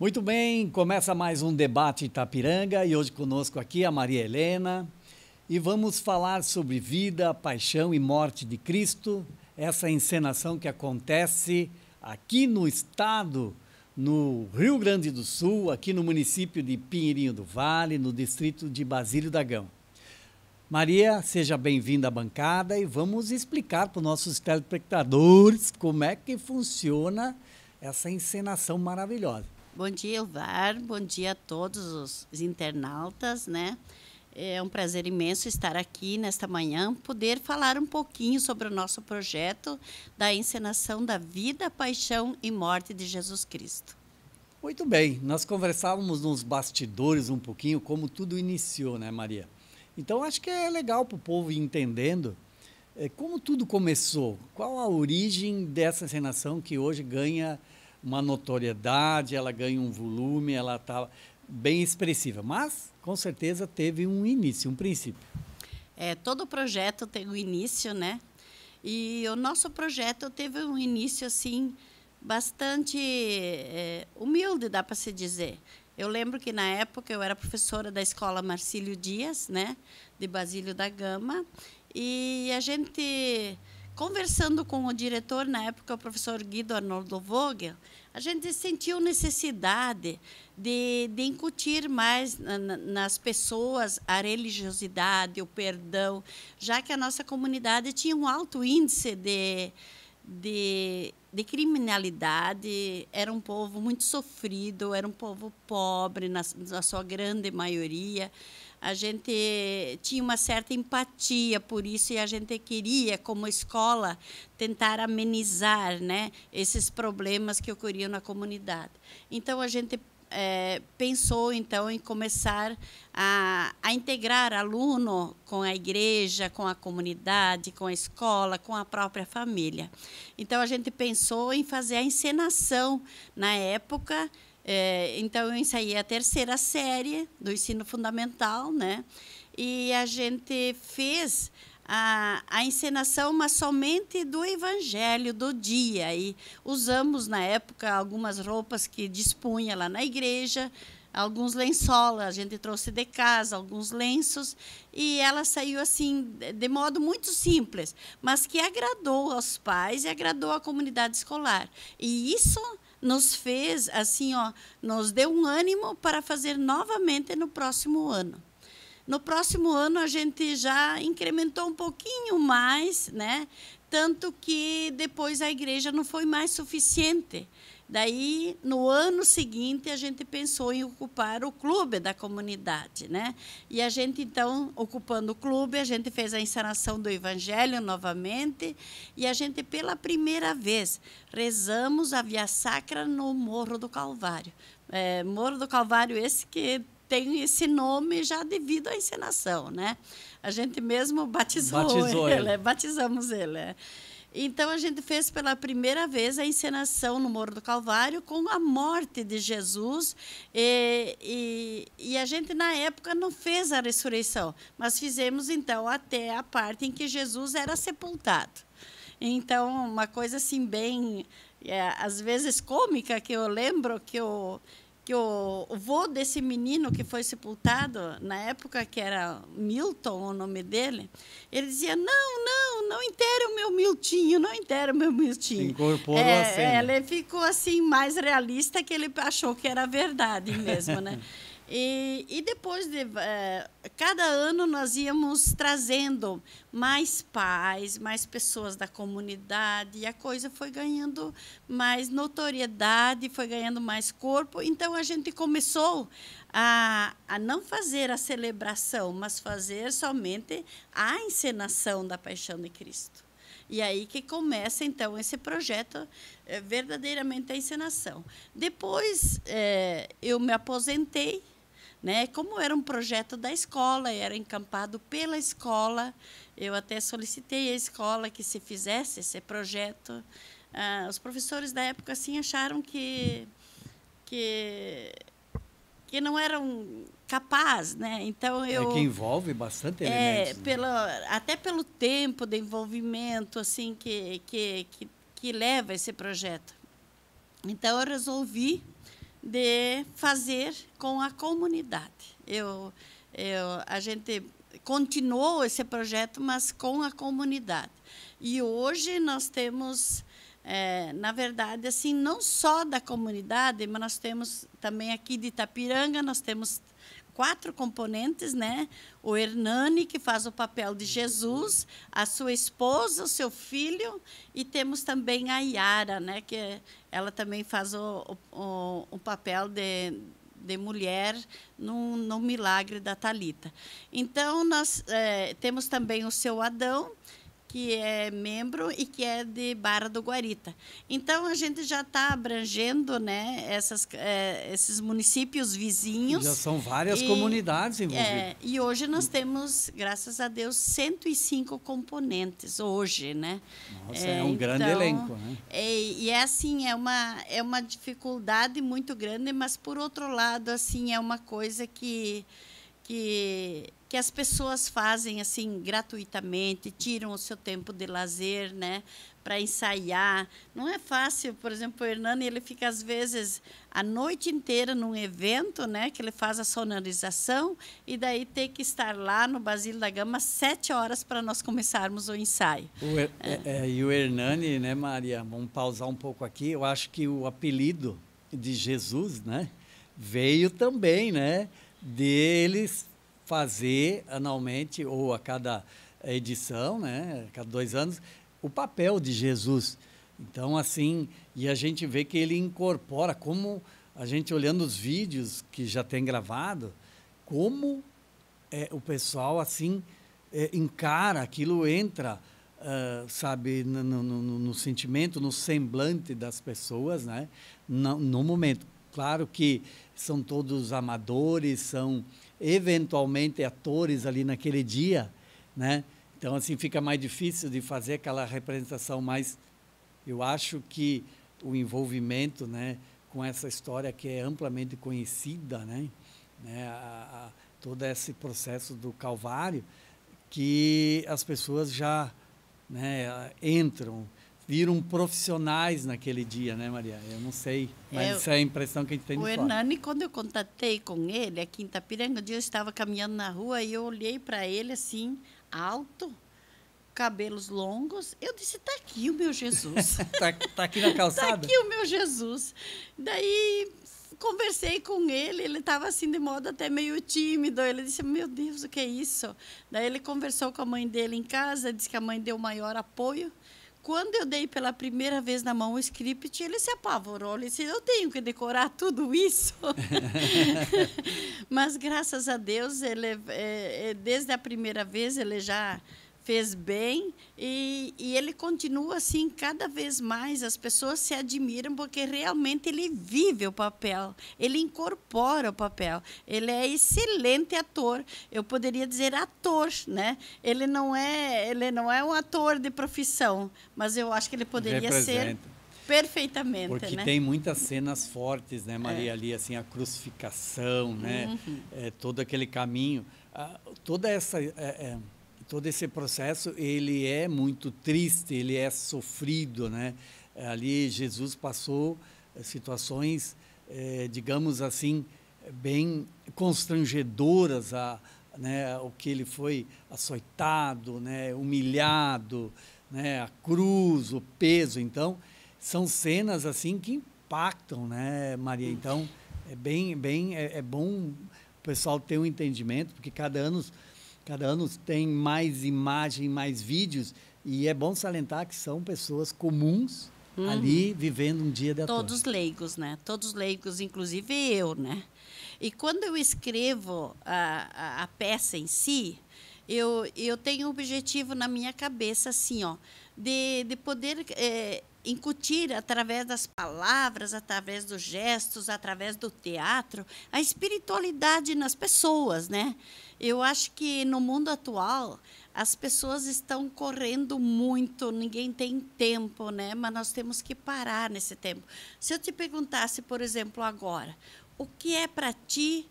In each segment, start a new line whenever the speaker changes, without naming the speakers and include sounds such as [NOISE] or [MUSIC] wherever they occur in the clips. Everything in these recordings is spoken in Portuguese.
Muito bem, começa mais um debate Itapiranga e hoje conosco aqui a Maria Helena e vamos falar sobre vida, paixão e morte de Cristo, essa encenação que acontece aqui no estado, no Rio Grande do Sul, aqui no município de Pinheirinho do Vale, no distrito de Basílio Dagão. Maria, seja bem-vinda à bancada e vamos explicar para os nossos telespectadores como é que funciona essa encenação maravilhosa.
Bom dia, Elvar. Bom dia a todos os internautas, né? É um prazer imenso estar aqui nesta manhã, poder falar um pouquinho sobre o nosso projeto da encenação da vida, paixão e morte de Jesus Cristo.
Muito bem, nós conversávamos nos bastidores um pouquinho como tudo iniciou, né, Maria? Então acho que é legal para o povo ir entendendo é, como tudo começou, qual a origem dessa encenação que hoje ganha uma notoriedade, ela ganha um volume, ela está bem expressiva. Mas, com certeza, teve um início, um
princípio. É, todo projeto tem um início, né? E o nosso projeto teve um início, assim, bastante é, humilde, dá para se dizer. Eu lembro que na época eu era professora da escola Marcílio Dias, né, de Basílio da Gama, e a gente conversando com o diretor, na época, o professor Guido Arnoldo Vogel, a gente sentiu necessidade de, de incutir mais na, nas pessoas a religiosidade, o perdão, já que a nossa comunidade tinha um alto índice de, de, de criminalidade, era um povo muito sofrido, era um povo pobre, na, na sua grande maioria a gente tinha uma certa empatia por isso e a gente queria, como escola, tentar amenizar né, esses problemas que ocorriam na comunidade. Então, a gente é, pensou então em começar a, a, integrar aluno com a igreja, com a comunidade, com a escola, com a própria família. Então a gente pensou em fazer a encenação na época é, então, eu ensaiei a terceira série do ensino fundamental, né? E a gente fez a, a encenação, mas somente do evangelho do dia. E usamos, na época, algumas roupas que dispunha lá na igreja, alguns lençola, a gente trouxe de casa alguns lenços e ela saiu assim de modo muito simples, mas que agradou aos pais e agradou à comunidade escolar. E isso nos fez assim, ó, nos deu um ânimo para fazer novamente no próximo ano. No próximo ano a gente já incrementou um pouquinho mais, né? Tanto que depois a igreja não foi mais suficiente Daí, no ano seguinte, a gente pensou em ocupar o clube da comunidade, né? E a gente então, ocupando o clube, a gente fez a encenação do evangelho novamente, e a gente pela primeira vez rezamos a Via Sacra no Morro do Calvário. É, Morro do Calvário esse que tem esse nome já devido à encenação, né? A gente mesmo batizou, batizou ele, ele. É, batizamos ele. É. Então a gente fez pela primeira vez a encenação no Morro do Calvário com a morte de Jesus. E, e, e, a gente, na época, não fez a ressurreição, mas fizemos então até a parte em que Jesus era sepultado. Então, uma coisa assim, bem, é, às vezes cômica, que eu lembro que eu que o, o vô desse menino que foi sepultado, na época que era Milton o nome dele, ele dizia: Não, não, não inteiro o meu Miltinho, não inteiro o meu Miltinho. Incorporou é, a cena. Ela ficou assim mais realista que ele achou que era verdade mesmo, né? [LAUGHS] E, e depois de eh, cada ano nós íamos trazendo mais pais, mais pessoas da comunidade e a coisa foi ganhando mais notoriedade, foi ganhando mais corpo. Então a gente começou a, a não fazer a celebração, mas fazer somente a encenação da Paixão de Cristo. E aí que começa, então, esse projeto, é, verdadeiramente a encenação. Depois, é, eu me aposentei né? Como era um projeto da escola, era encampado pela escola, eu até solicitei à escola que se fizesse esse projeto. Ah, os professores da época assim acharam que que que não eram capazes, né? Então é eu é que envolve
bastante é, elementos. É,
né? até pelo tempo de envolvimento assim que que, que que leva esse projeto. Então eu resolvi de fazer com a comunidade. Eu, eu, a gente continuou esse projeto, mas com a comunidade. E hoje nós temos, é, na verdade, assim, não só da comunidade, mas nós temos também aqui de Itapiranga, nós temos quatro componentes, né? O Hernani, que faz o papel de Jesus, a sua esposa, o seu filho, e temos também a Yara, né? Que ela também faz o, o, o papel de, de mulher no, no milagre da Talita. Então nós é, temos também o seu Adão que é membro e que é de Barra do Guarita. Então a gente já está abrangendo, né, essas, é, esses municípios vizinhos. Já são várias e, comunidades envolvidas. É, e hoje nós temos, graças a Deus, 105 componentes hoje, né? Nossa, é, é um então, grande elenco, né? E, é, e é assim, é uma é uma dificuldade muito grande, mas por outro lado, assim, é uma coisa que que, que as pessoas fazem assim gratuitamente, tiram o seu tempo de lazer, né, para ensaiar. Não é fácil, por exemplo, o Hernani, ele fica às vezes a noite inteira num evento, né, que ele faz a sonorização e daí tem que estar lá no Basílio da Gama sete horas para nós começarmos o ensaio.
O er é. É, e o Hernani, né, Maria, vamos pausar um pouco aqui. Eu acho que o apelido de Jesus, né, veio também, né? deles fazer anualmente ou a cada edição, né, a cada dois anos, o papel de Jesus. Então, assim, e a gente vê que ele incorpora, como a gente olhando os vídeos que já tem gravado, como é, o pessoal, assim, é, encara aquilo, entra, uh, sabe, no, no, no, sentimento, no semblante das pessoas, né, no, no momento. Claro que são todos amadores, são eventualmente atores ali naquele dia, né? Então assim fica mais difícil de fazer aquela representação, mas eu acho que o envolvimento, né, com essa história que é amplamente conhecida, né, né, a, a, todo esse processo do Calvário, que as pessoas já né, entram viram profissionais naquele dia, né, Maria? Eu não sei, mas eu, essa é a impressão que a gente tem. O Hernani,
quando eu contatei com ele aqui em Itapiranga, um dia eu estava caminhando na rua e eu olhei para ele assim, alto, cabelos longos. Eu disse: está aqui o meu Jesus. Está [LAUGHS] tá, aqui na tá calçada? Está aqui o meu Jesus. Daí conversei com ele, ele estava assim de modo até meio tímido. Ele disse: Meu Deus, o que é isso? Daí ele conversou com a mãe dele em casa, disse que a mãe deu maior apoio. Quando eu dei pela primeira vez na mão o script, ele se apavorou. Ele disse: Eu tenho que decorar tudo isso. [LAUGHS] Mas graças a Deus, ele, é, é, desde a primeira vez, ele já fez bem e, e, ele continua assim cada vez mais. As pessoas se admiram porque realmente ele vive o papel, ele incorpora o papel. Ele é excelente ator. Eu poderia dizer ator, né? Ele não é, ele não é um ator de profissão, mas eu acho que ele poderia Representa. ser perfeitamente. Porque né? tem
muitas cenas fortes, né, Maria? É. Ali, assim, a crucificação, né? Uhum. É, todo aquele caminho. Ah, toda essa. É, é todo esse processo ele é muito triste, ele é sofrido, né? Ali Jesus passou eh, situações, eh, digamos assim, bem constrangedoras a né, o que ele foi açoitado, né, humilhado, né, a cruz, o peso. Então, são cenas assim que impactam, né, Maria? Então, é bem, bem, é, é bom o pessoal ter um entendimento, porque cada ano Cada ano tem mais imagem, mais vídeos. E é bom salientar que são pessoas comuns uhum. ali vivendo um dia de ator. Todos
leigos, né? Todos leigos, inclusive eu, né? E quando eu escrevo a, a, a peça em si, eu, eu tenho um objetivo na minha cabeça, assim, ó, de, de poder é, incutir através das palavras, através dos gestos, através do teatro, a espiritualidade nas pessoas, né? Eu acho que no mundo atual as pessoas estão correndo muito, ninguém tem tempo, né? Mas nós temos que parar nesse tempo. Se eu te perguntasse, por exemplo, agora, o que é para ti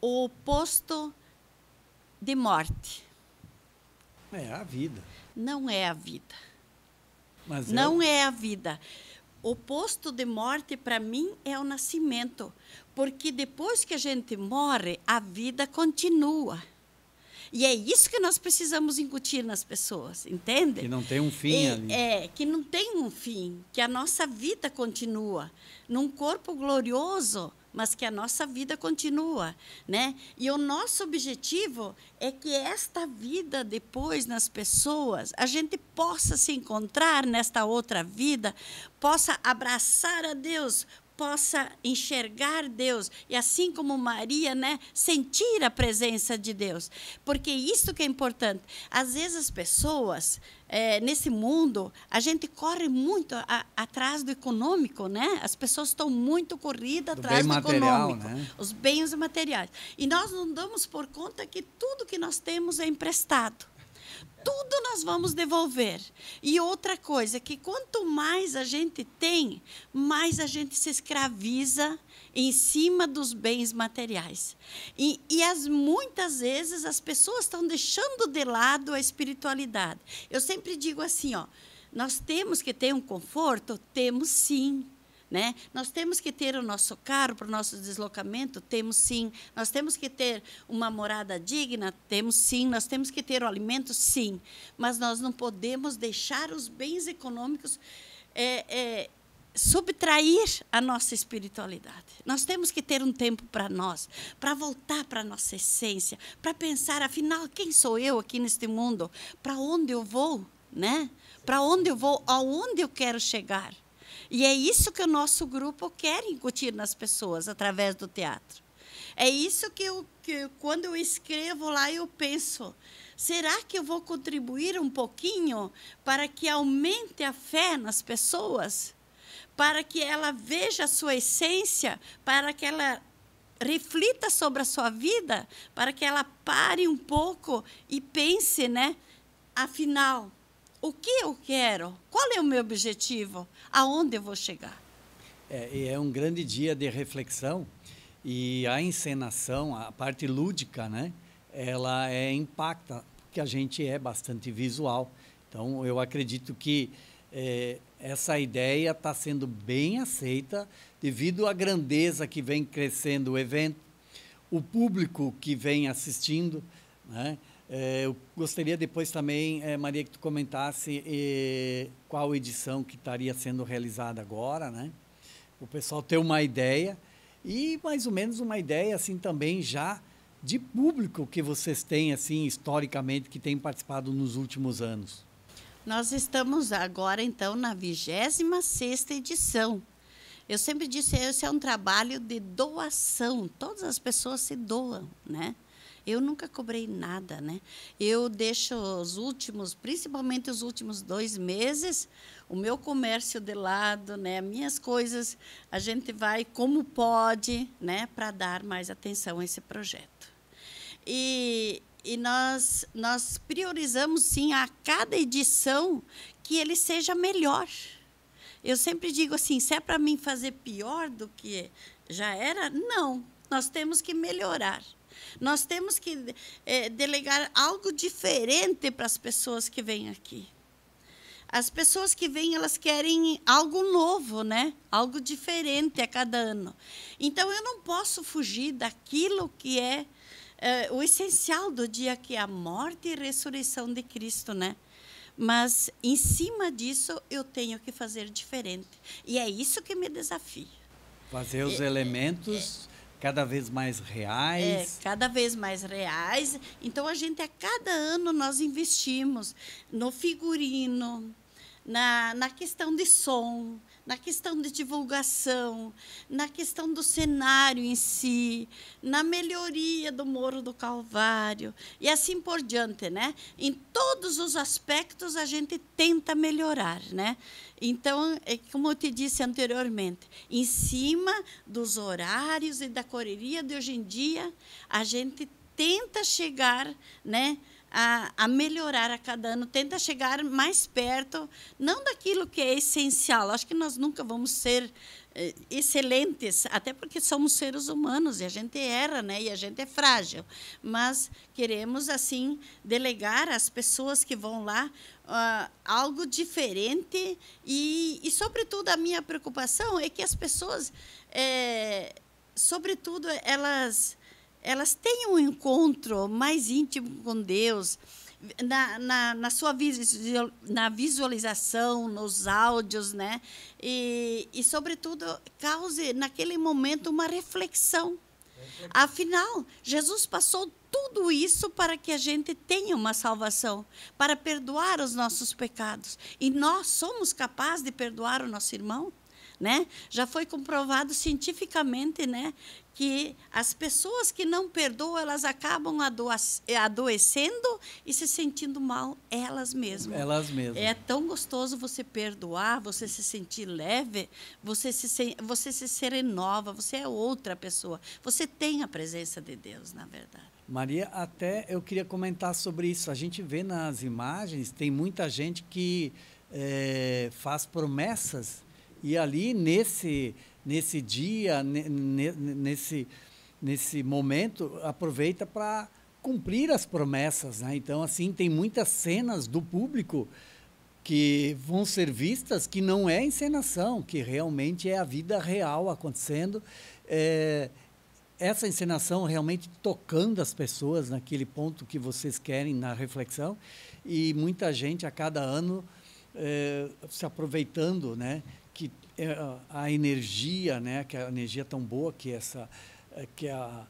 o posto de morte?
É a vida.
Não é a vida
mas não eu...
é a vida. O posto de morte, para mim, é o nascimento. Porque depois que a gente morre, a vida continua. E é isso que nós precisamos incutir nas pessoas, entende? Que
não tem um fim e, ali. É,
que não tem um fim, que a nossa vida continua. Num corpo glorioso, mas que a nossa vida continua, né? E o nosso objetivo é que esta vida depois nas pessoas, a gente possa se encontrar nesta outra vida, possa abraçar a Deus, possa enxergar Deus e assim como Maria, né, sentir a presença de Deus, porque isso que é importante. Às vezes as pessoas é, nesse mundo a gente corre muito a, atrás do econômico, né? As pessoas estão muito corridas atrás do, do material, econômico, né? os bens materiais. E nós não damos por conta que tudo que nós temos é emprestado tudo nós vamos devolver. E outra coisa, que quanto mais a gente tem, mais a gente se escraviza em cima dos bens materiais. E, e as, muitas vezes as pessoas estão deixando de lado a espiritualidade. Eu sempre digo assim, ó, nós temos que ter um conforto? Temos sim. Né? Nós temos que ter o nosso carro para o nosso deslocamento, temos sim. Nós temos que ter uma morada digna, temos sim. Nós temos que ter o alimento, sim. Mas nós não podemos deixar os bens econômicos é, é, subtrair a nossa espiritualidade. Nós temos que ter um tempo para nós, para voltar para a nossa essência, para pensar, afinal, quem sou eu aqui neste mundo? Para onde eu vou? Né? Para onde eu vou? Aonde eu quero chegar? E é isso que o nosso grupo quer incutir nas pessoas através do teatro. É isso que, eu, que quando eu escrevo lá, eu penso: será que eu vou contribuir um pouquinho para que aumente a fé nas pessoas? Para que ela veja a sua essência, para que ela reflita sobre a sua vida, para que ela pare um pouco e pense, né? Afinal, o que eu quero, qual é o meu objetivo, aonde eu vou chegar.
É, é um grande dia de reflexão e a encenação, a parte lúdica, né? Ela é impacta porque a gente é bastante visual. Então eu acredito que é, essa ideia está sendo bem aceita devido à grandeza que vem crescendo o evento, o público que vem assistindo, né? É, eu gostaria depois também, é, Maria, que tu comentasse é, qual edição que estaria sendo realizada agora, né? O pessoal ter uma ideia e mais ou menos uma ideia assim também já de público que vocês têm assim historicamente que tem participado nos últimos anos.
Nós estamos agora então na 26 sexta edição. Eu sempre disse, esse é um trabalho de doação, todas as pessoas se doam, né? Eu nunca cobrei nada, né? Eu deixo os últimos, principalmente os últimos dois meses, o meu comércio de lado, né? Minhas coisas, a gente vai como pode, né? Para dar mais atenção a esse projeto. E, e nós, nós priorizamos, sim, a cada edição que ele seja melhor. Eu sempre digo assim, se é para mim fazer pior do que já era, não. Nós temos que melhorar. Nós temos que é, delegar algo diferente para as pessoas que vêm aqui. As pessoas que vêm, elas querem algo novo, né? Algo diferente a cada ano. Então eu não posso fugir daquilo que é, é o essencial do dia, que é a morte e ressurreição de Cristo, né? mas em cima disso eu tenho que fazer diferente. E é isso que me desafia. Fazer os é, é elementos é
cada vez mais é, reais.
É, cada vez mais reais. Então a gente a cada ano nós investimos no figurino, na, na questão de som, na questão de divulgação, na questão do cenário em si, na melhoria do Morro do Calvário e assim por diante, né? Em todos os aspectos a gente tenta melhorar, né? Então, é como eu te disse anteriormente, em cima dos horários e da correria de hoje em dia, a gente tenta chegar, né, a, a, melhorar a cada ano, tenta chegar mais perto, não daquilo que é essencial. Acho que nós nunca vamos ser eh, excelentes, até porque somos seres humanos e a gente erra, né? E a gente é frágil. Mas queremos assim delegar às pessoas que vão lá uh, algo diferente e, e, sobretudo, a minha preocupação é que as pessoas, eh, sobretudo, elas elas têm um encontro mais íntimo com Deus. Na, na, na sua visual, na visualização, nos áudios, né? E, e, sobretudo, cause naquele momento uma reflexão. Afinal, Jesus passou tudo isso para que a gente tenha uma salvação, para perdoar os nossos pecados. E nós somos capazes de perdoar o nosso irmão? Né? Já foi comprovado cientificamente, né, que as pessoas que não perdoam, elas acabam adoecendo e se sentindo mal elas mesmas. Elas mesmas. É tão gostoso você perdoar, você se sentir leve, você se, você se serenova, você é outra pessoa. Você tem a presença de Deus, na verdade.
Maria, até eu queria comentar sobre isso. A gente vê nas imagens, tem muita gente que é, faz promessas e ali nesse nesse dia, nesse, nesse momento, aproveita para cumprir as promessas. Né? Então, assim, tem muitas cenas do público que vão ser vistas que não é encenação, que realmente é a vida real acontecendo. É, essa encenação realmente tocando as pessoas naquele ponto que vocês querem na reflexão. E muita gente, a cada ano, é, se aproveitando né, é, a energia, né, que é a energia tão boa que essa é, que a,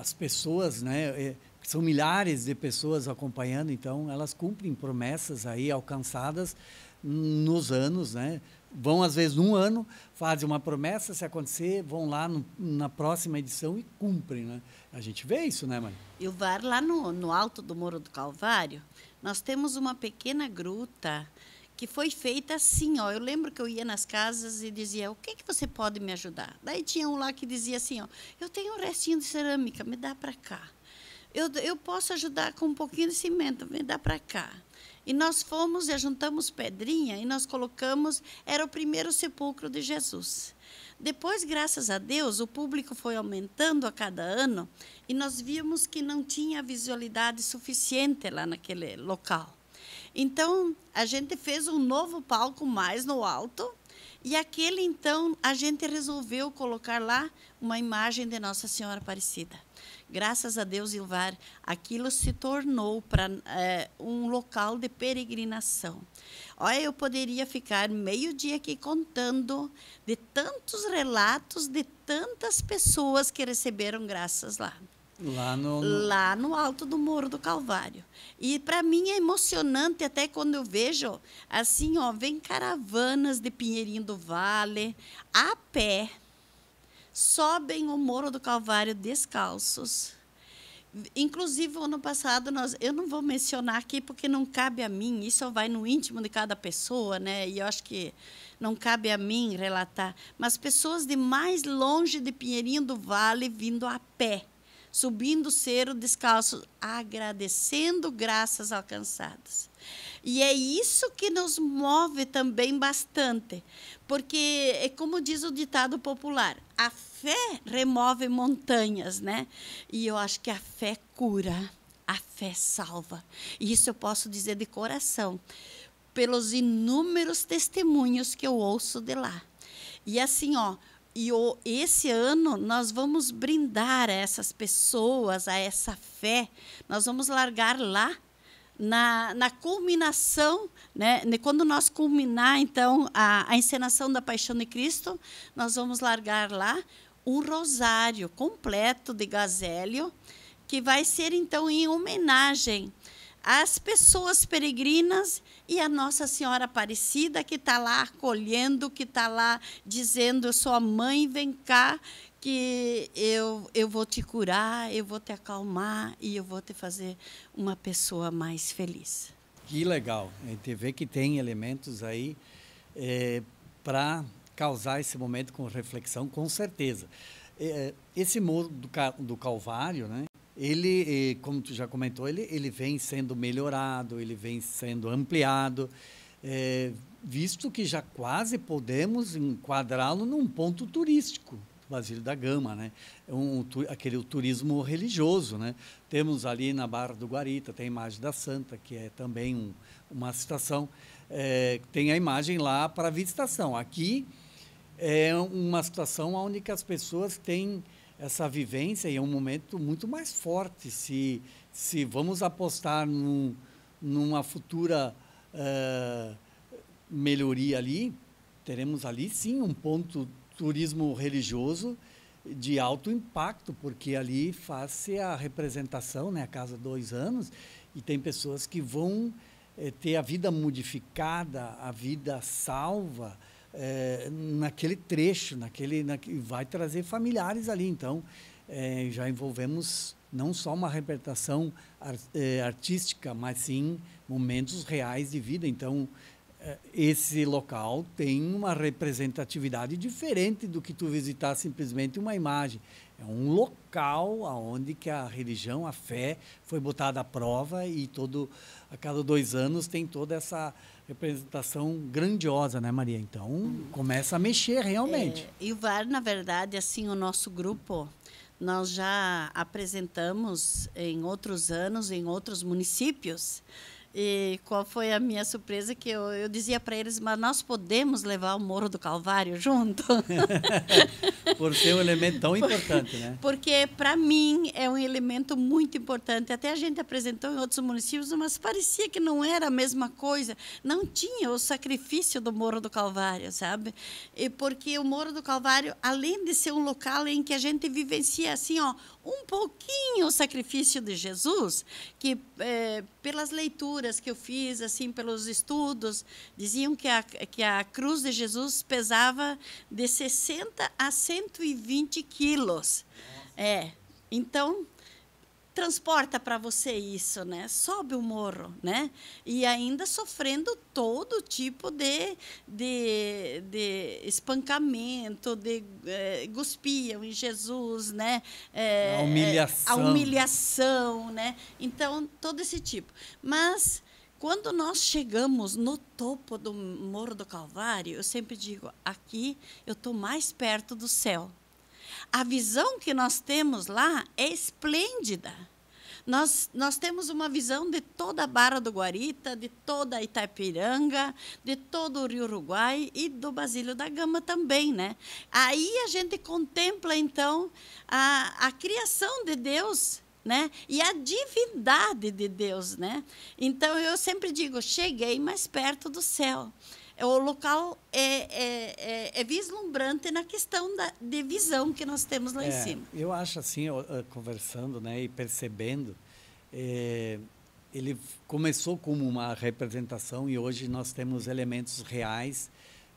as pessoas, né, são milhares de pessoas acompanhando, então elas cumprem promessas aí alcançadas nos anos, né? Vão às vezes num ano, fazem uma promessa, se acontecer, vão lá no, na próxima edição
e cumprem, né? A gente vê isso, né, mãe? E o VAR lá no, no alto do Morro do Calvário, nós temos uma pequena gruta que foi feita assim, ó. Eu lembro que eu ia nas casas e dizia: "O que é que você pode me ajudar?". Daí tinha um lá que dizia assim, ó: "Eu tenho um restinho de cerâmica, me dá para cá". Eu, eu posso ajudar com um pouquinho de cimento, me dá para cá. E nós fomos e juntamos pedrinha e nós colocamos, era o primeiro sepulcro de Jesus. Depois, graças a Deus, o público foi aumentando a cada ano e nós vimos que não tinha visualidade suficiente lá naquele local. Então, a gente fez um novo palco mais no alto. E aquele, então, a gente resolveu colocar lá uma imagem de Nossa Senhora Aparecida. Graças a Deus, Ilvar, aquilo se tornou para é, eh, um local de peregrinação. Olha, eu poderia ficar meio dia aqui contando de tantos relatos de tantas pessoas que receberam graças lá.
Lá no... lá
no alto do Morro do Calvário. E para mim é emocionante até quando eu vejo assim, ó, vem caravanas de Pinheirinho do Vale a pé, sobem o Morro do Calvário descalços. Inclusive, ano passado, nós, eu não vou mencionar aqui porque não cabe a mim, isso vai no íntimo de cada pessoa, né? E eu acho que não cabe a mim relatar, mas pessoas de mais longe de Pinheirinho do Vale vindo a pé subindo o cero descalço, agradecendo graças alcançadas. E é isso que nos move também bastante, porque é como diz o ditado popular, a fé remove montanhas, né? E eu acho que a fé cura, a fé salva. E isso eu posso dizer de coração, pelos inúmeros testemunhos que eu ouço de lá. E assim, ó, e o, esse ano nós vamos brindar a essas pessoas, a essa fé. Nós vamos largar lá na, na culminação, né? quando nós culminar então a, a encenação da Paixão de Cristo, nós vamos largar lá um rosário completo de gazélio que vai ser então em homenagem as pessoas peregrinas e a Nossa Senhora Aparecida, que está lá acolhendo, que está lá dizendo: sua mãe, vem cá, que eu, eu vou te curar, eu vou te acalmar e eu vou te fazer uma pessoa mais feliz.
Que legal. A gente vê que tem elementos aí é, eh, para causar esse momento com reflexão, com certeza. É, esse morro do, do Calvário, né, ele, como tu já comentou, ele, ele vem sendo melhorado, ele vem sendo ampliado, é, visto que já quase podemos enquadrá-lo num ponto turístico. Basílio da Gama, né? É um, aquele turismo religioso, né? Temos ali na Barra do Guarita, tem a imagem da Santa, que é também um, uma citação. É, tem a imagem lá para visitação. Aqui é uma situação onde as pessoas têm essa vivência e é um momento muito mais forte. Se, se vamos apostar num, numa futura uh, melhoria ali, teremos ali sim um ponto turismo religioso de alto impacto, porque ali faz-se a representação, né, a casa dois anos, e tem pessoas que vão eh, ter a vida modificada, a vida salva é, naquele trecho, naquele, naquele, vai trazer familiares ali. Então, é, já envolvemos não só uma representação é, artística, mas sim momentos reais de vida. Então, é, esse local tem uma representatividade diferente do que tu visitar simplesmente uma imagem. É um local aonde que a religião, a fé foi botada à prova e todo a cada dois anos tem toda essa representação grandiosa, né, Maria? Então, começa a mexer realmente.
É, e o VAR, na verdade, assim, o nosso grupo, nós já apresentamos em outros anos, em outros municípios. E qual foi a minha surpresa que eu, eu dizia para eles, mas nós podemos levar o Morro do Calvário junto?
[LAUGHS] Por ser um elemento tão importante, né?
Porque para mim é um elemento muito importante. Até a gente apresentou em outros municípios, mas parecia que não era a mesma coisa. Não tinha o sacrifício do Morro do Calvário, sabe? E porque o Morro do Calvário, além de ser um local em que a gente vivencia assim, ó, um pouquinho o sacrifício de Jesus, que é, pelas leituras que eu fiz, assim, pelos estudos, diziam que a, que a cruz de Jesus pesava de 60 a 120 quilos. É. Então, transporta para você isso, né? Sobe o morro, né? E ainda sofrendo todo tipo de, de, de espancamento, de é, guspiam em Jesus, né? É, a humilhação. Eh, a humilhação, né? Então, todo esse tipo. Mas, quando nós chegamos no topo do Morro do Calvário, eu sempre digo, aqui eu estou mais perto do céu a visão que nós temos lá é esplêndida. Nós, nós temos uma visão de toda a Barra do Guarita, de toda a Itaipiranga, de todo o Rio Uruguai e do Basílio da Gama também, né? Aí a gente contempla, então, a, a criação de Deus né? E a divindade de Deus, né? Então eu sempre digo, cheguei mais perto do céu o local é, é, é, é, vislumbrante na questão da, de visão que nós temos lá é, em cima.
Eu acho assim, conversando né, e percebendo, é, ele começou como uma representação e hoje nós temos elementos reais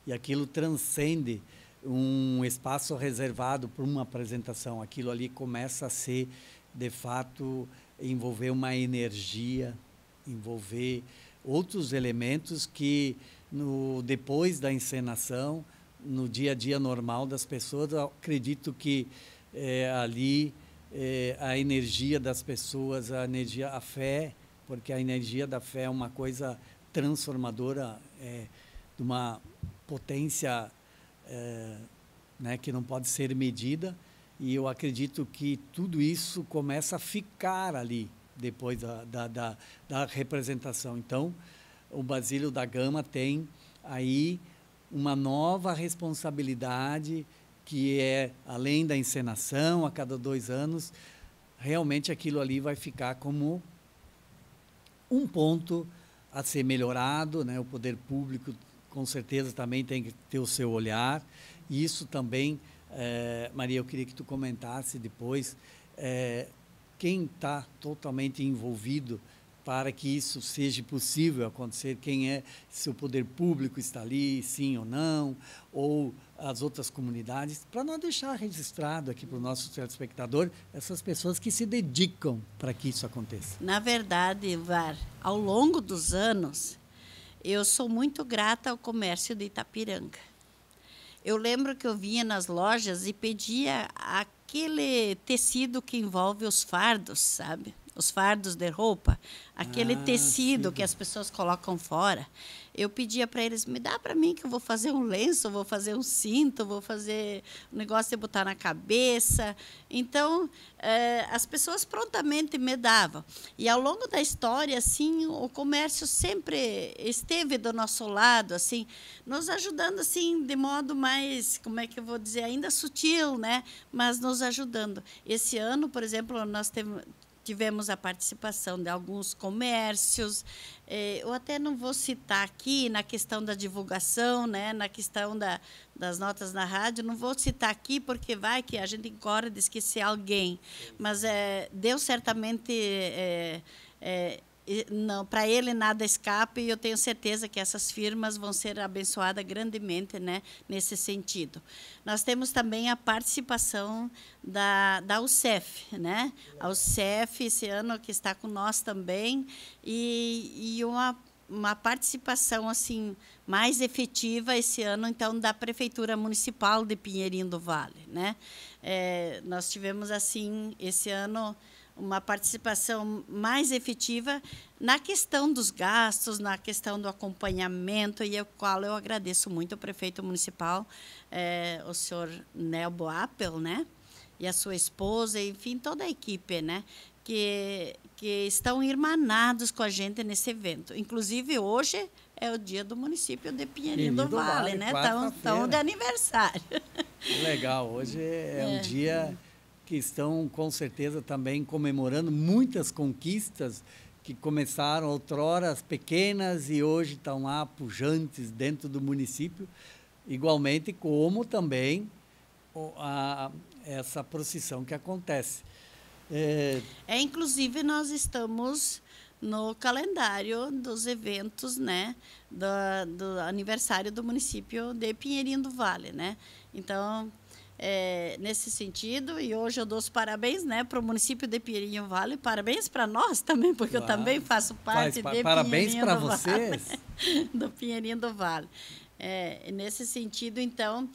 e aquilo transcende um espaço reservado para uma apresentação. Aquilo ali começa a ser, de fato, envolver uma energia, envolver outros elementos que no depois da encenação, no dia a dia normal das pessoas. Eu acredito que é, ali é, a energia das pessoas, a energia, a fé, porque a energia da fé é uma coisa transformadora, é, de uma potência eh, né, que não pode ser medida. E eu acredito que tudo isso começa a ficar ali depois da, da, da, da representação. Então, o Basílio da Gama tem aí uma nova responsabilidade que é além da encenação a cada dois anos realmente aquilo ali vai ficar como um ponto a ser melhorado né o poder público com certeza também tem que ter o seu olhar e isso também é, Maria eu queria que tu comentasse depois é, quem está totalmente envolvido para que isso seja possível acontecer, quem é, se o poder público está ali, sim ou não, ou as outras comunidades, para não deixar registrado aqui para o nosso telespectador essas pessoas que se dedicam para que isso aconteça.
Na verdade, Var, ao longo dos anos, eu sou muito grata ao comércio de Itapiranga. Eu lembro que eu vinha nas lojas e pedia aquele tecido que envolve os fardos, sabe? os fardos de roupa, aquele ah, tecido sim. que as pessoas colocam fora. Eu pedia para eles, me dá para mim que eu vou fazer um lenço, vou fazer um cinto, vou fazer um negócio de botar na cabeça. Então, eh, as pessoas prontamente me davam. E ao longo da história, assim, o comércio sempre esteve do nosso lado, assim, nos ajudando, assim, de modo mais, como é que eu vou dizer, ainda sutil, né? Mas nos ajudando. Esse ano, por exemplo, nós temos tivemos a participação de alguns comércios. Eh, eu até não vou citar aqui na questão da divulgação, né, na questão da, das notas na rádio, não vou citar aqui porque vai que a gente incorre de esquecer alguém. Mas é, eh, deu certamente. Eh, eh, não, para ele nada escapa e eu tenho certeza que essas firmas vão ser abençoadas grandemente, né, nesse sentido. Nós temos também a participação da da UCEF, né? A UCEF esse ano que está com nós também e, e uma uma participação assim mais efetiva esse ano então da prefeitura municipal de Pinheirinho do Vale né é, nós tivemos assim esse ano uma participação mais efetiva na questão dos gastos, na questão do acompanhamento, e ao qual eu agradeço muito o prefeito municipal, eh, o senhor Nelbo Appel, né? e a sua esposa, enfim, toda a equipe, né? Que, que estão irmanados com a gente nesse evento. Inclusive, hoje é o dia do município de Pinheirinho do, Vale, vale né? Estão de aniversário.
Legal, hoje é, é. um dia que estão com certeza também comemorando muitas conquistas que começaram outrora pequenas e hoje estão lá pujantes dentro do município, igualmente como também a, essa procissão que acontece. É...
é, inclusive nós estamos no calendário dos eventos, né, do, do aniversário do município de Pinheirinho do Vale, né? Então é, nesse sentido. E hoje eu dou os parabéns né, para o município de Pinheirinho Vale. Parabéns para nós também, porque claro. eu também faço parte Faz, de Parabéns para vocês. Vale, [LAUGHS] do Pinheirinho do Vale. É, nesse sentido, então,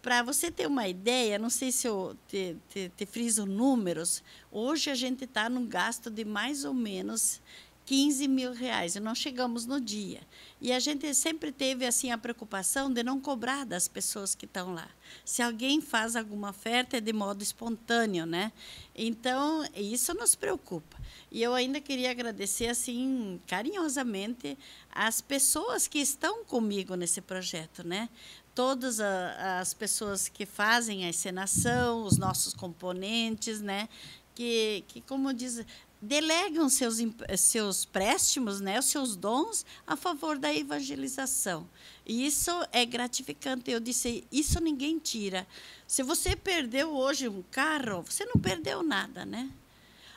para você ter uma ideia, não sei se eu te, te, te friso números, hoje a gente está num gasto de mais ou menos 15 mil reais e nós chegamos no dia. E a gente sempre teve assim a preocupação de não cobrar das pessoas que estão lá. Se alguém faz alguma oferta é de modo espontâneo, né? Então isso nos preocupa. E eu ainda queria agradecer assim carinhosamente as pessoas que estão comigo nesse projeto, né? todas as pessoas que fazem a encenação, os nossos componentes, né? Que, que como diz, delegam seus, seus préstimos, né, os seus dons a favor da evangelização. E isso é gratificante. Eu disse, isso ninguém tira. Se você perdeu hoje um carro, você não perdeu nada, né?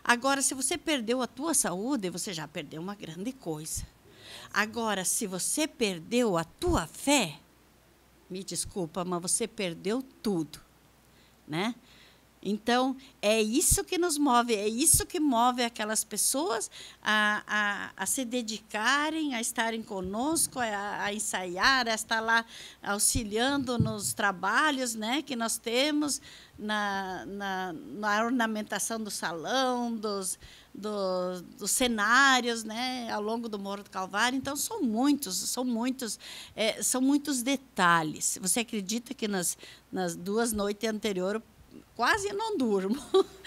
Agora, se você perdeu a tua saúde, você já perdeu uma grande coisa. Agora, se você perdeu a tua fé, me desculpa, mas você perdeu tudo, né? Então, é isso que nos move, é isso que move aquelas pessoas a, a, a se dedicarem, a estarem conosco, a, a, ensaiar, a estar lá auxiliando nos trabalhos né, que nós temos na, na, na ornamentação do salão, dos, dos cenários né, ao longo do Morro do Calvário. Então, são muitos, são muitos, é, são muitos detalhes. Você acredita que nas, nas duas noites anteriores quase não durmo.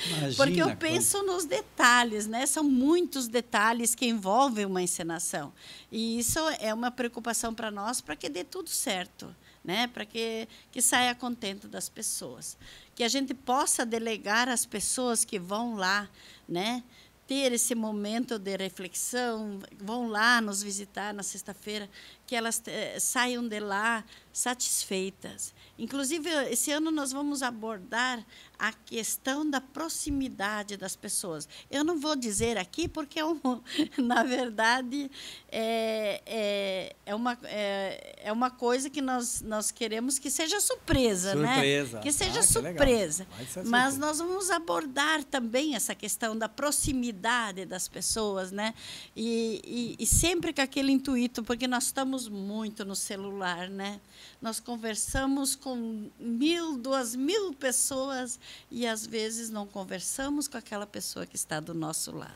Imagina, porque eu penso nos detalhes, né? São muitos detalhes que envolvem uma encenação. E isso é uma preocupação para nós para que dê tudo certo, né? Para que que saia contente das pessoas, que a gente possa delegar às pessoas que vão lá, né? ter esse momento de reflexão, vão lá nos visitar na sexta-feira, que elas eh, saiam de lá satisfeitas. Inclusive, esse ano nós vamos abordar a questão da proximidade das pessoas. Eu não vou dizer aqui, porque, é um, [LAUGHS] na verdade, é, é, é, uma, é, é uma coisa que nós, nós queremos que seja surpresa, né? surpresa. né? Que seja ah, surpresa. surpresa. Mas nós vamos abordar também essa questão da proximidade das pessoas, né? E, e, e sempre com aquele intuito, porque nós estamos muito no celular, né? Nós conversamos com mil, duas mil pessoas e às vezes não conversamos com aquela pessoa que está do nosso lado,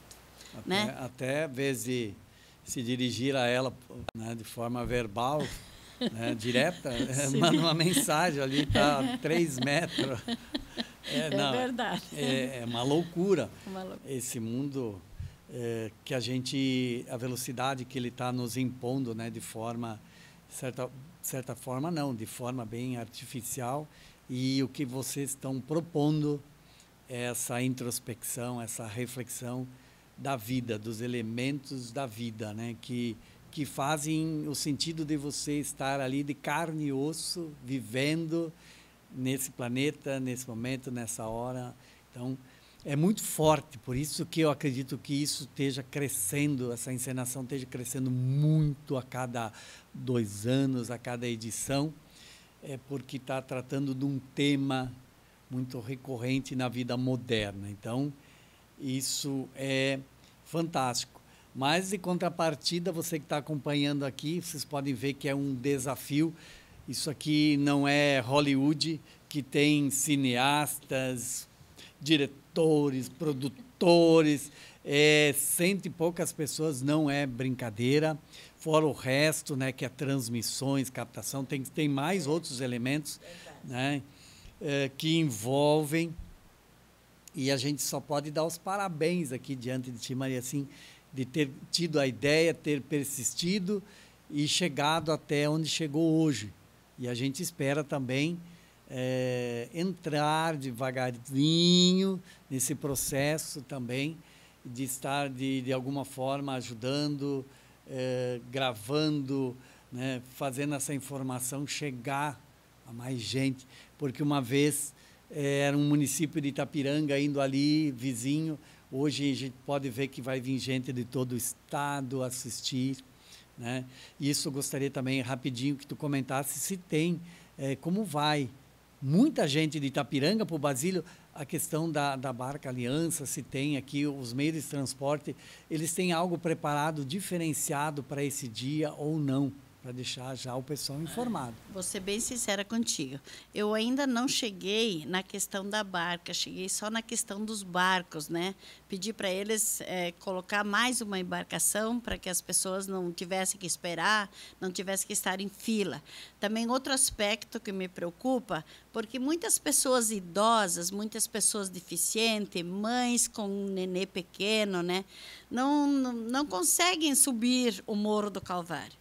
até, né? Até vezes se dirigir a ela né, de forma verbal. né, [LAUGHS] direta, né, manda uma mensagem ali, está a três metros. É, é não, é verdade. É, é uma, loucura. uma loucura. Esse mundo é, que a gente a velocidade que ele está nos impondo, né, de forma certa certa forma não, de forma bem artificial e o que vocês estão propondo é essa introspecção, essa reflexão da vida, dos elementos da vida, né, que que fazem o sentido de você estar ali de carne e osso vivendo nesse planeta, nesse momento, nessa hora. Então, é muito forte, por isso que eu acredito que isso esteja crescendo, essa encenação esteja crescendo muito a cada dois anos, a cada edição, é porque está tratando de um tema muito recorrente na vida moderna. Então, isso é fantástico. Mas, em contrapartida, você que está acompanhando aqui, vocês podem ver que é um desafio. Isso aqui não é Hollywood, que tem cineastas, diretores, atores, produtores, é, cento e poucas pessoas não é brincadeira, fora o resto, né, que é transmissões, captação, tem, tem mais outros elementos né, é, que envolvem. E a gente só pode dar os parabéns aqui diante de ti, Maria, assim, de ter tido a ideia, ter persistido e chegado até onde chegou hoje. E a gente espera também é, entrar devagarzinho nesse processo também de estar de, de alguma forma ajudando, é, gravando, né, fazendo essa informação chegar a mais gente, porque uma vez é, era um município de Itapiranga indo ali vizinho, hoje a gente pode ver que vai vir gente de todo o estado assistir, né? Isso eu gostaria também rapidinho que tu comentasse se tem, é, como vai muita gente de Itapiranga para o Basílio, a questão da, da barca aliança, se tem aqui, os meios de transporte, eles têm algo preparado, diferenciado para esse dia ou não? para deixar já o pessoal informado.
É, vou ser bem sincera contigo. Eu ainda não cheguei na questão da barca, cheguei só na questão dos barcos, né? Pedi para eles é, colocar mais uma embarcação para que as pessoas não tivessem que esperar, não tivessem que estar em fila. Também outro aspecto que me preocupa, porque muitas pessoas idosas, muitas pessoas deficientes, mães com um nenê pequeno, né? Não, não, não conseguem subir o Morro do Calvário.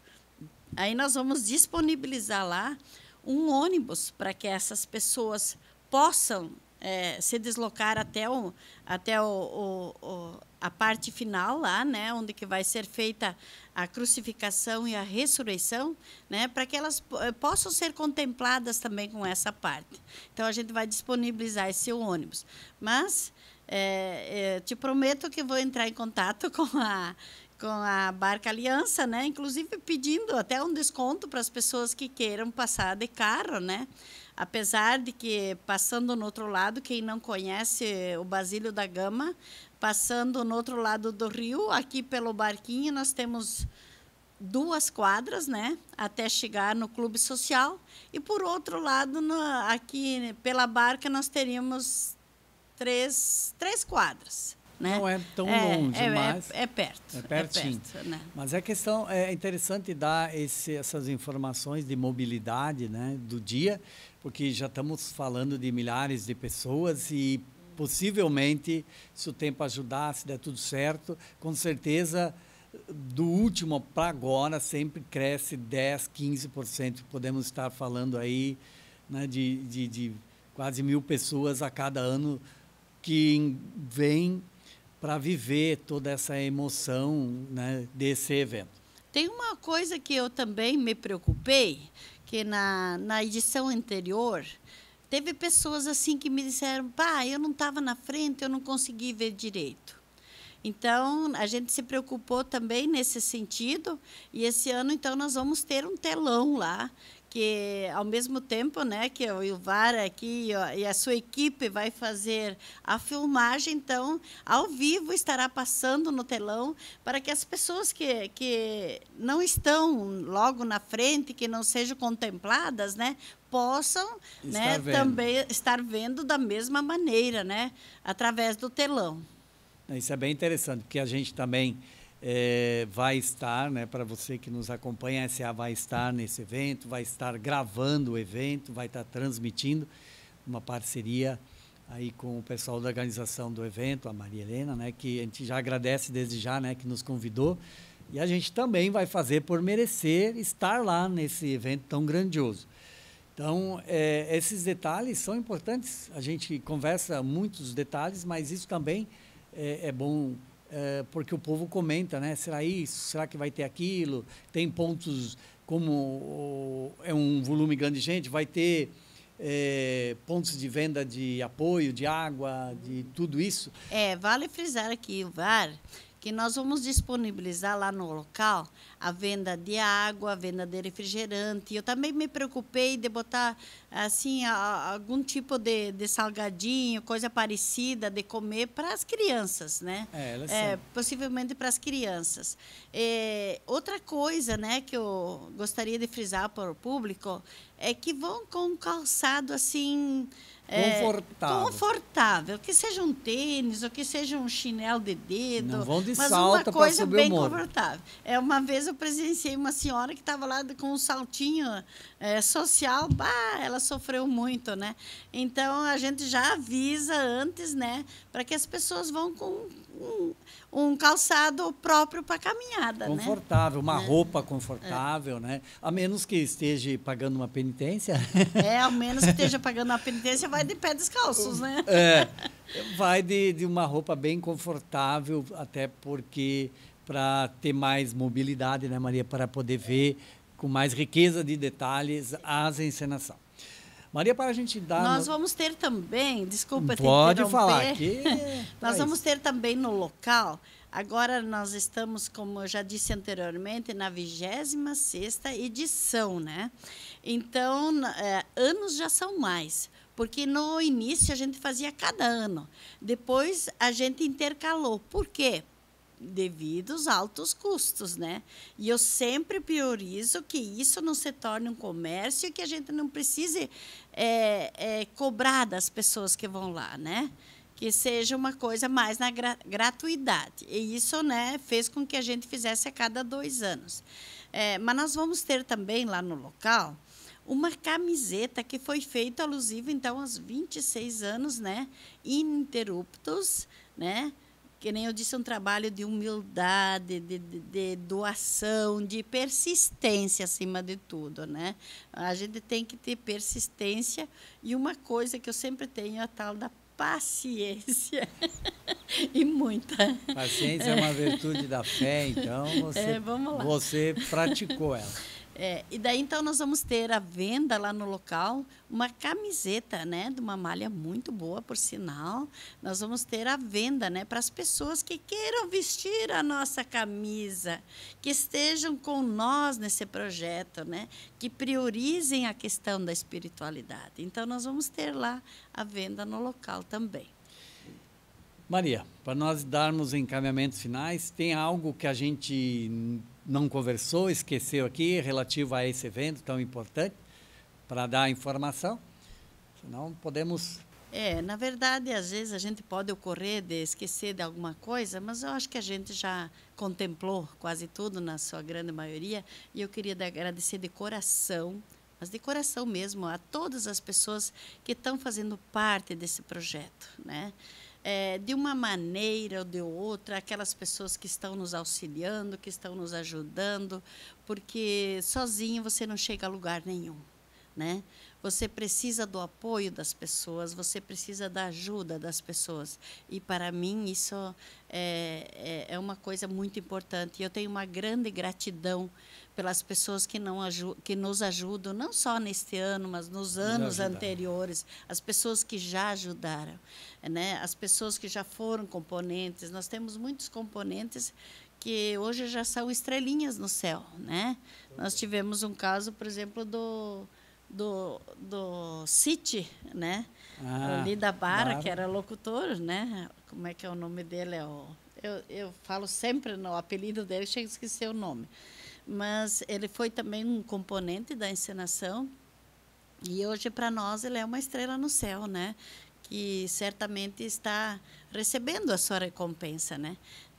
Aí nós vamos disponibilizar lá um ônibus para que essas pessoas possam é, se deslocar até, o, até o, o, a parte final lá, né, onde que vai ser feita a crucificação e a ressurreição, né, para que elas eh, possam ser contempladas também com essa parte. Então a gente vai disponibilizar esse ônibus, mas é, é, te prometo que vou entrar em contato [LAUGHS] com a com a Barca Aliança, né? Inclusive pedindo até um desconto para as pessoas que queiram passar de carro, né? Apesar de que passando no outro lado, quem não conhece o Basílio da Gama, passando no outro lado do rio, aqui pelo barquinho nós temos duas quadras, né, até chegar no clube social. E por outro lado, no, aqui pela barca nós teríamos três, três quadras.
Né? Não é tão é, longe, é, mas... É, é, perto. É, é pertinho. Perto, né? Mas é questão... É interessante dar esse, essas informações de mobilidade né, do dia, porque já estamos falando de milhares de pessoas e possivelmente, se o tempo ajudar, se der tudo certo, com certeza do último para agora sempre cresce 10, 15%. Podemos estar falando aí né, de, de, de quase mil pessoas a cada ano que vêm para viver toda essa emoção né, desse evento.
Tem uma coisa que eu também me preocupei, que na, na edição anterior teve pessoas assim que me disseram, pai, eu não estava na frente, eu não consegui ver direito. Então, a gente se preocupou também nesse sentido, e esse ano, então, nós vamos ter um telão lá, que ao mesmo tempo, né, que o Ilvar aqui e a sua equipe vai fazer a filmagem, então ao vivo estará passando no telão para que as pessoas que, que não estão logo na frente, que não sejam contempladas, né, possam Está né, vendo. também estar vendo da mesma maneira, né, através do telão.
Isso é bem interessante, porque a gente também é, vai estar, né, para você que nos acompanha, a SA vai estar nesse evento, vai estar gravando o evento, vai estar transmitindo uma parceria aí com o pessoal da organização do evento, a Maria Helena, né, que a gente já agradece desde já, né, que nos convidou. E a gente também vai fazer por merecer estar lá nesse evento tão grandioso. Então, é, esses detalhes são importantes. A gente conversa muitos detalhes, mas isso também é, é bom eh, porque o povo comenta, né? Será isso? Será que vai ter aquilo? Tem pontos como é um volume grande de gente, vai ter é, pontos de venda de apoio, de água, de tudo isso.
É, vale frisar aqui, o VAR que nós vamos disponibilizar lá no local a venda de água, a venda de refrigerante. Eu também me preocupei de botar assim algum tipo de, de salgadinho, coisa parecida de comer para as crianças, né? É, elas é, são. possivelmente para as crianças. É, outra coisa, né, que eu gostaria de frisar para o público é que vão com um calçado assim
é, confortável. É,
confortável, que seja um tênis, ou que seja um chinelo de dedo. Não vão de mas salta uma coisa bem confortável. É, uma vez eu presenciei uma senhora que estava lá com um saltinho é, social, bah, ela sofreu muito, né? Então a gente já avisa antes, né? Para que as pessoas vão com um calçado próprio para caminhada. Né? Confortável,
né? uma é. roupa confortável, é. né? A menos que esteja pagando uma penitência.
É, ao [LAUGHS] menos que esteja pagando uma penitência, vai de pé descalços, né? É,
vai de, de uma roupa bem confortável, até porque para ter mais mobilidade, né, Maria? Para poder ver com mais riqueza de detalhes as encenação. Maria, para a gente dar. Nós no...
vamos ter também, desculpa, pode falar que [LAUGHS] Nós vamos ter também no local. Agora nós estamos, como eu já disse anteriormente, na 26 edição, né? Então, é, anos já são mais porque no início a gente fazia cada ano, depois a gente intercalou. Por quê? Devido aos altos custos, né? E eu sempre priorizo que isso não se torne um comércio e que a gente não precise é, é, cobrar das pessoas que vão lá, né? Que seja uma coisa mais na gra gratuidade. E isso né, fez com que a gente fizesse a cada dois anos. É, mas nós vamos ter também lá no local uma camiseta que foi feita alusiva, então, aos 26 anos, né? Ininterruptos, né? que nem eu disse, um trabalho de humildade, de, de, de, doação, de persistência acima de tudo, né? A gente tem que ter persistência e uma coisa que eu sempre tenho é a tal da paciência [LAUGHS] e muita. Paciência é uma virtude da
fé, então é, você, é, você praticou ela.
É, e daí então nós vamos ter a venda lá no local, uma camiseta, né, de uma malha muito boa, por sinal. Nós vamos ter a venda, né, para as pessoas que queiram vestir a nossa camisa, que estejam com nós nesse projeto, né, que priorizem a questão da espiritualidade. Então nós vamos ter lá a venda no local também.
Maria, para nós darmos encaminhamentos finais, tem algo que a gente não conversou, esqueceu aqui, relativo a esse evento tão importante, para dar informação.
Senão podemos. É, na verdade, às vezes a gente pode ocorrer de esquecer de alguma coisa, mas eu acho que a gente já contemplou quase tudo, na sua grande maioria, e eu queria agradecer de coração mas de coração mesmo a todas as pessoas que estão fazendo parte desse projeto, né? é, de uma maneira ou de outra, aquelas pessoas que estão nos auxiliando, que estão nos ajudando, porque sozinho você não chega a lugar nenhum. Né? Você precisa do apoio das pessoas, você precisa da ajuda das pessoas. E para mim isso é, é, é uma coisa muito importante. Eu tenho uma grande gratidão pelas pessoas que, não que nos ajudam, não só neste ano, mas nos anos anteriores, as pessoas que já ajudaram, né? as pessoas que já foram componentes. Nós temos muitos componentes que hoje já são estrelinhas no céu. Né? Nós tivemos um caso, por exemplo, do do, do City, né? Ah, Ali da Barra, que era locutor, né? Como é que é o nome dele? É o, eu, eu falo sempre no apelido dele, chego a esquecer o nome. Mas ele foi também um componente da encenação. E hoje, para nós, ele é uma estrela no céu, né? Que certamente está recebendo a sua recompensa, né?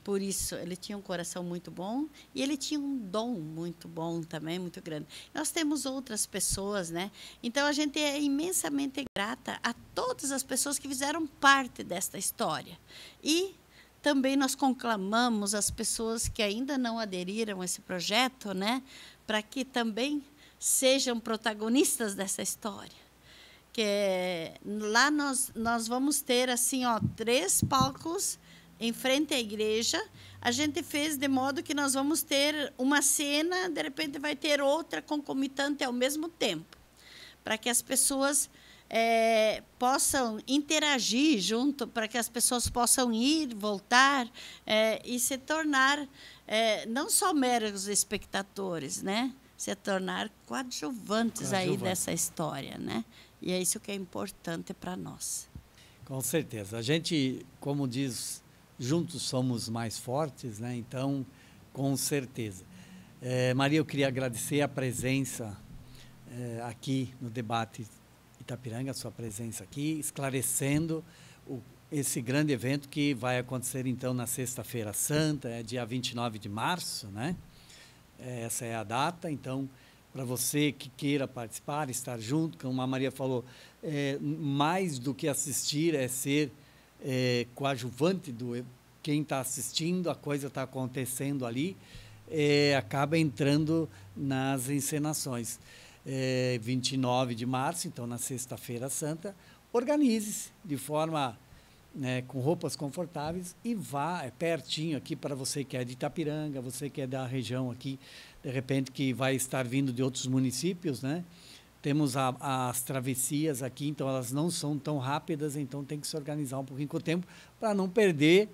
Por isso, ele tinha um coração muito bom e ele tinha um dom muito bom também, muito grande. Nós temos outras pessoas, né? Então, a gente é imensamente grata a todas as pessoas que fizeram parte desta história. E também nós conclamamos as pessoas que ainda não aderiram a esse projeto, né? Para que também sejam protagonistas dessa história que lá nós, nós vamos ter assim ó três palcos em frente à igreja. A gente fez de modo que nós vamos ter uma cena, de repente vai ter outra concomitante ao mesmo tempo, para que as pessoas é, possam interagir junto, para que as pessoas possam ir, voltar é, e se tornar é, não só meros espectadores, né? se tornar coadjuvantes aí dessa história, né? E é isso que é importante para nós.
Com certeza. A gente, como diz juntos somos mais fortes, né? Então, com certeza. É, Maria, eu queria agradecer a presença é, aqui no debate Itapiranga, a sua presença aqui, esclarecendo o, esse grande evento que vai acontecer então na Sexta-feira Santa, é dia 29 de março, né? É, essa é a data, então para você que queira participar, estar junto, como a Maria falou, é, mais do que assistir é ser é, coadjuvante do quem está assistindo, a coisa está acontecendo ali, é, acaba entrando nas encenações. É, 29 de março, então na Sexta-feira Santa, organize-se de forma né, com roupas confortáveis e vá é pertinho aqui para você que é de Itapiranga, você que é da região aqui, de repente que vai estar vindo de outros municípios, né? Temos a, as travessias aqui, então elas não são tão rápidas, então tem que se organizar um pouquinho com o tempo para não perder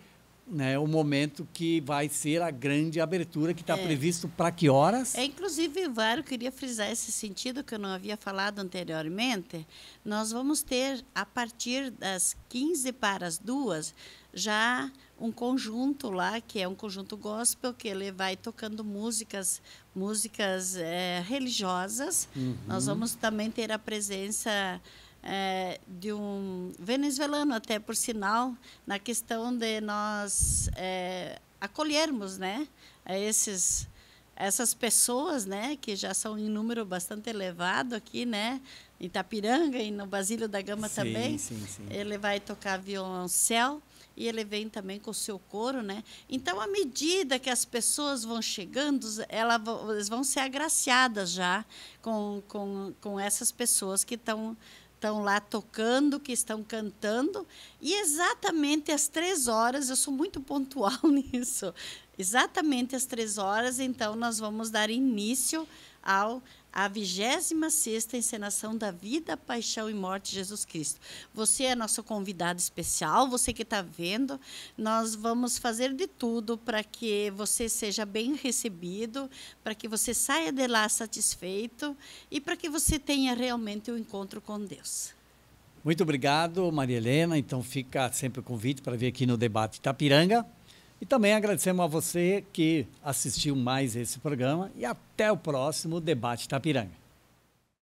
né, o momento que vai ser a grande abertura que está é. previsto para que horas? É,
inclusive, Varo, queria frisar esse sentido que eu não havia falado anteriormente. Nós vamos ter, a partir das 15 para as 2, já um conjunto lá que é um conjunto gospel que ele vai tocando músicas músicas é, religiosas uhum. nós vamos também ter a presença é, de um venezuelano até por sinal na questão de nós é, acolhermos né a esses essas pessoas né que já são em número bastante elevado aqui né em Itapiranga e no Basílio da Gama sim, também sim, sim. ele vai tocar violoncelo e ele vem também com o seu couro, né? Então, à medida que as pessoas vão chegando, elas vão ser agraciadas já com, com, com essas pessoas que estão estão lá tocando, que estão cantando, e exatamente às três horas, eu sou muito pontual [LAUGHS] nisso, exatamente às três horas, então nós vamos dar início ao a 26ª encenação da vida, paixão e morte de Jesus Cristo. Você é nosso convidado especial, você que está vendo, nós vamos fazer de tudo para que você seja bem recebido, para que você saia de lá satisfeito e para que você tenha realmente o um encontro com Deus.
Muito obrigado, Maria Helena. Então fica sempre o convite para vir aqui no debate Itapiranga. E também agradecemos a você que assistiu mais esse programa e até o próximo Debate Tapiranga.